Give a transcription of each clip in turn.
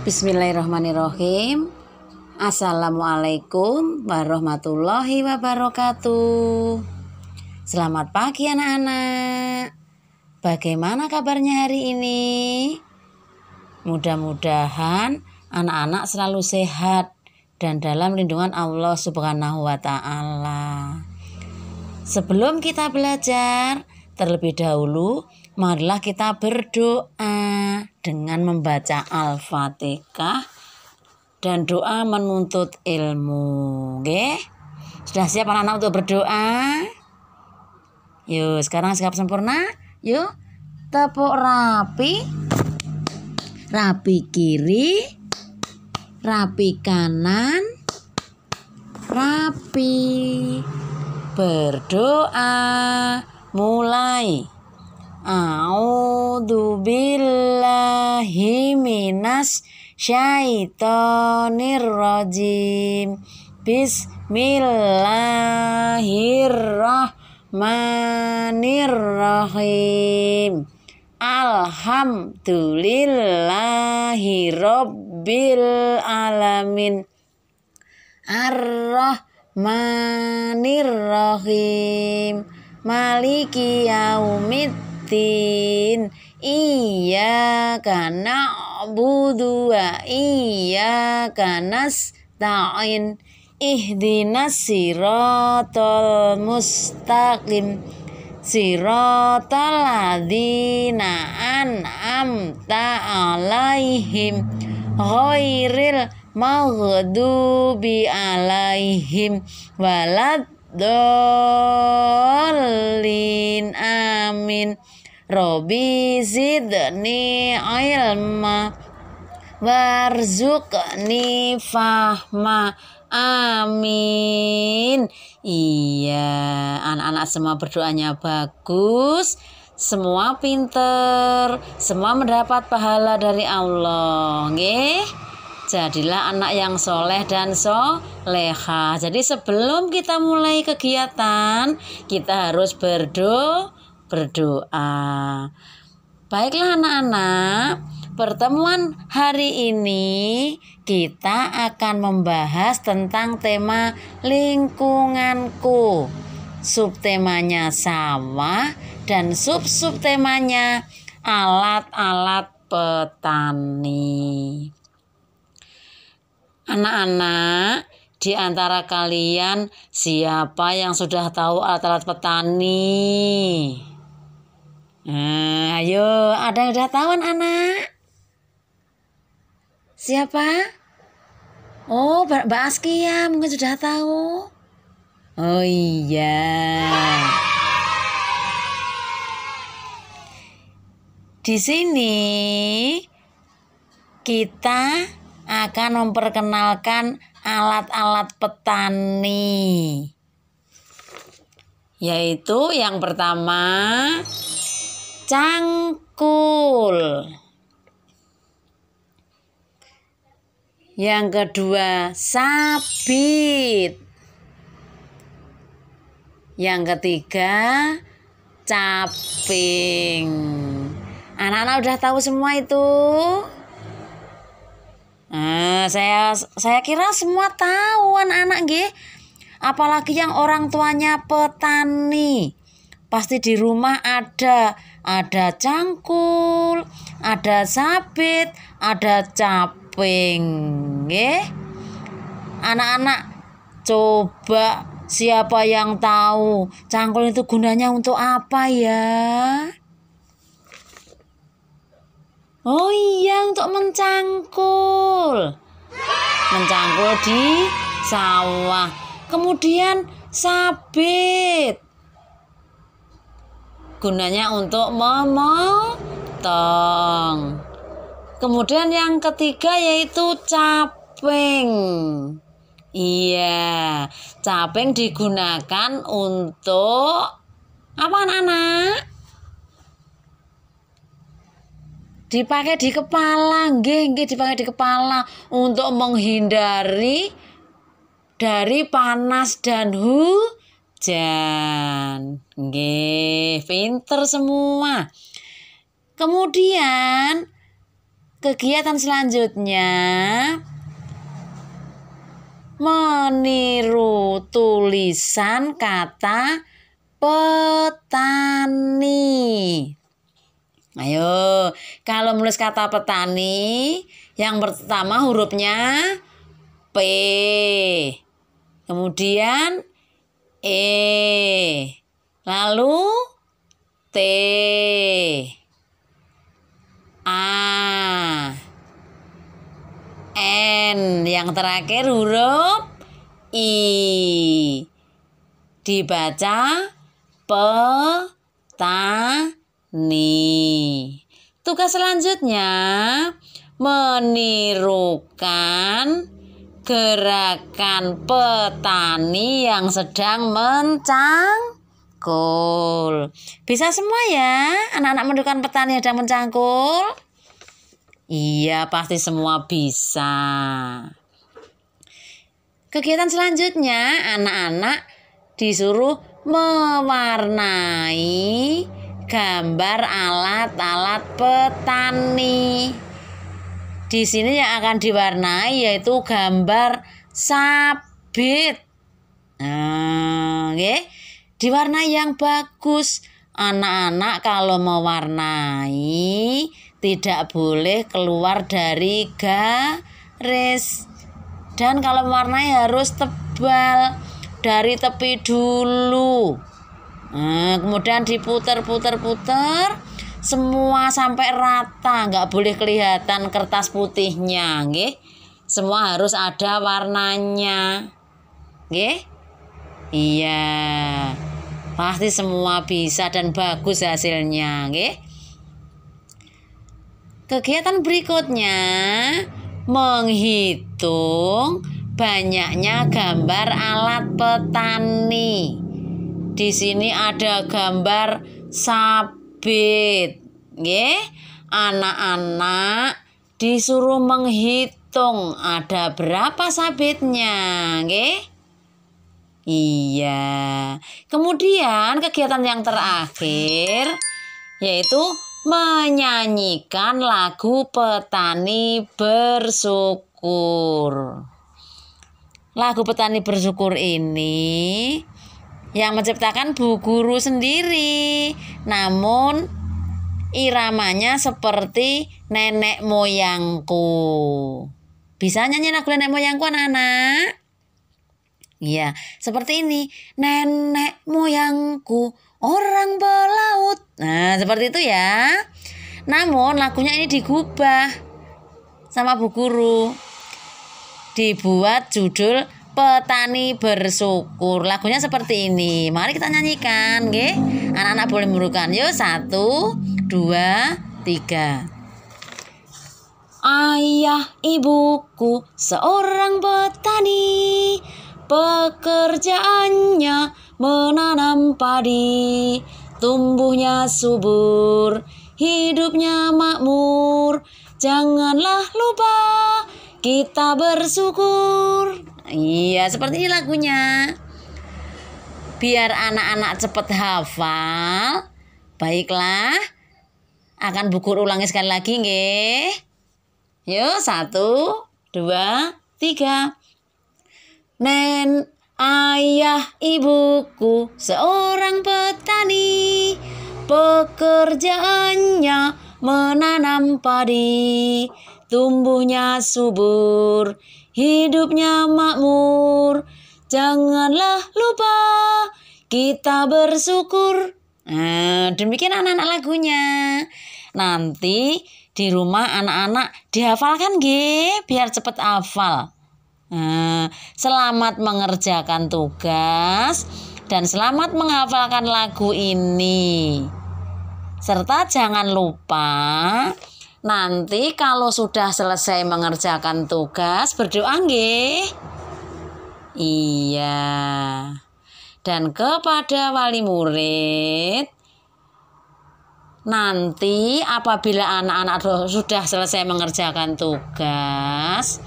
Bismillahirrahmanirrahim. Assalamualaikum warahmatullahi wabarakatuh. Selamat pagi anak-anak. Bagaimana kabarnya hari ini? Mudah-mudahan anak-anak selalu sehat dan dalam lindungan Allah Subhanahu wa taala. Sebelum kita belajar, terlebih dahulu marilah kita berdoa dengan membaca Al-Fatihah dan doa menuntut ilmu. Oke? Sudah siap anak-anak untuk berdoa? Yuk, sekarang sikap sempurna. Yuk, tepuk rapi. Rapi kiri, rapi kanan, rapi. Berdoa mulai. A'udhu billahi minas syaitonir rajim. Bismillahirrahmanirrahim. Alhamdulillahi rabbil alamin. Ar-Rahmanir Maliki yaumid tin Iya karena budu iya karena ta'in Ihdinas sirotol mustaqim Sirotol am taalaihim alaihim Ghairil maghdubi alaihim Walad dolin amin Robi zidni ilma Warzukni fahma amin iya anak-anak semua berdoanya bagus semua pinter semua mendapat pahala dari Allah nggih jadilah anak yang soleh dan soleha jadi sebelum kita mulai kegiatan kita harus berdoa berdoa. Baiklah anak-anak, pertemuan hari ini kita akan membahas tentang tema lingkunganku. Subtemanya sawah dan sub-subtemanya alat-alat petani. Anak-anak, di antara kalian siapa yang sudah tahu alat-alat petani? Nah, ayo, ada tawan anak. Siapa? Oh, Mbak Askia ya, mungkin sudah tahu. Oh iya. Di sini kita akan memperkenalkan alat-alat petani. Yaitu yang pertama cangkul. Yang kedua, sabit. Yang ketiga, caping. Anak-anak udah tahu semua itu? Nah, saya saya kira semua tahu anak-anak nggih. Apalagi yang orang tuanya petani. Pasti di rumah ada ada cangkul, ada sabit, ada caping. Nggih. Anak-anak, coba siapa yang tahu cangkul itu gunanya untuk apa ya? Oh iya, untuk mencangkul. Mencangkul di sawah. Kemudian sabit gunanya untuk memotong. Kemudian yang ketiga yaitu caping. Iya, caping digunakan untuk apa anak-anak? dipakai di kepala, nggih, dipakai di kepala untuk menghindari dari panas dan hujan jajan. Nggih, pinter semua. Kemudian kegiatan selanjutnya meniru tulisan kata petani. Ayo, kalau menulis kata petani, yang pertama hurufnya P. Kemudian E. Lalu T. A. N. Yang terakhir huruf I. Dibaca petani. Tugas selanjutnya menirukan gerakan petani yang sedang mencangkul. Bisa semua ya, anak-anak mendukan petani yang sedang mencangkul? Iya, pasti semua bisa. Kegiatan selanjutnya, anak-anak disuruh mewarnai gambar alat-alat petani. Di sini yang akan diwarnai yaitu gambar sabit. Nah, oke. Okay. Diwarnai yang bagus. Anak-anak kalau mewarnai tidak boleh keluar dari garis. Dan kalau mewarnai harus tebal dari tepi dulu. Nah, kemudian diputer-puter-puter semua sampai rata nggak boleh kelihatan kertas putihnya nggih semua harus ada warnanya nggih iya pasti semua bisa dan bagus hasilnya nggih kegiatan berikutnya menghitung banyaknya gambar alat petani di sini ada gambar sapi bibit Nggih. Anak-anak disuruh menghitung ada berapa sabitnya, nggih. Iya. Kemudian kegiatan yang terakhir yaitu menyanyikan lagu petani bersyukur. Lagu petani bersyukur ini yang menciptakan bu guru sendiri. Namun iramanya seperti nenek moyangku. Bisa nyanyi lagu nenek moyangku anak-anak? Iya, seperti ini. Nenek moyangku orang belaut. Nah, seperti itu ya. Namun lagunya ini digubah sama Bu Guru. Dibuat judul petani bersyukur lagunya seperti ini mari kita nyanyikan oke anak-anak boleh merukan yuk satu dua tiga ayah ibuku seorang petani pekerjaannya menanam padi tumbuhnya subur hidupnya makmur janganlah lupa kita bersyukur Iya, seperti ini lagunya. Biar anak-anak cepat hafal. Baiklah, akan bukur ulangi sekali lagi nge. Yuk, satu, dua, tiga. Nen ayah ibuku seorang petani Pekerjaannya menanam padi tumbuhnya subur, hidupnya makmur. Janganlah lupa kita bersyukur. Nah, demikian anak-anak lagunya. Nanti di rumah anak-anak dihafalkan G, biar cepat hafal. Nah, selamat mengerjakan tugas dan selamat menghafalkan lagu ini. Serta jangan lupa Nanti kalau sudah selesai mengerjakan tugas, berdoa nggih. Iya. Dan kepada wali murid, nanti apabila anak-anak sudah selesai mengerjakan tugas,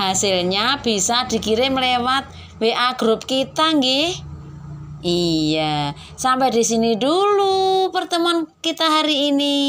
hasilnya bisa dikirim lewat WA grup kita nggih. Iya, sampai di sini dulu pertemuan kita hari ini.